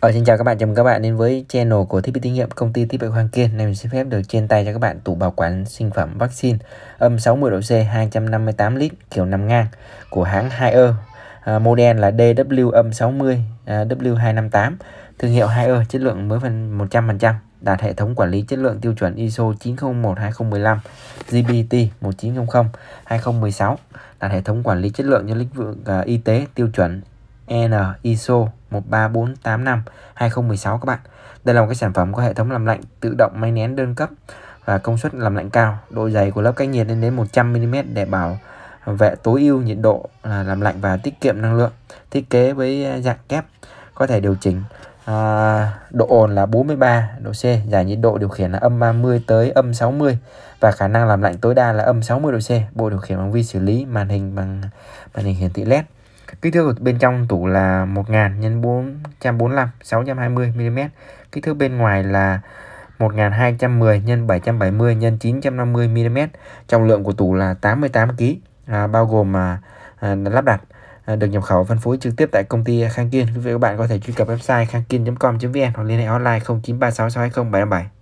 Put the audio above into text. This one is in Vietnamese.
Ờ, xin chào các bạn, chào mừng các bạn đến với channel của thiết bị thí nghiệm công ty thiết bị Hoàng Kiên. Nay mình xin phép được trên tay cho các bạn tủ bảo quản sinh phẩm vaccine âm 60 độ C 258 lít kiểu nằm ngang của hãng Haier. À, model là DW âm 60 à, W258, thương hiệu Haier, chất lượng mới phần 100%, đạt hệ thống quản lý chất lượng tiêu chuẩn ISO 901-2015, GPT 1900-2016, đạt hệ thống quản lý chất lượng cho lĩnh vực à, y tế tiêu chuẩn EN ISO 13485 2016 các bạn. Đây là một cái sản phẩm có hệ thống làm lạnh tự động máy nén đơn cấp và công suất làm lạnh cao, độ dày của lớp cách nhiệt lên đến 100 mm để bảo vệ tối ưu nhiệt độ làm lạnh và tiết kiệm năng lượng. Thiết kế với dạng kép có thể điều chỉnh à, độ ồn là 43 độ C, giải nhiệt độ điều khiển là âm 30 tới âm 60 và khả năng làm lạnh tối đa là âm 60 độ C. Bộ điều khiển bằng vi xử lý, màn hình bằng màn hình hiển thị LED. Kích thước bên trong tủ là 1000 x 445 620 mm. Kích thước bên ngoài là 1210 x 770 x 950 mm. Trọng lượng của tủ là 88 kg, à, bao gồm à, à, lắp đặt à, được nhập khẩu phân phối trực tiếp tại công ty Khang Kiên. Quý vị các bạn có thể truy cập website khangkiên.com.vn hoặc liên hệ online 0936620757.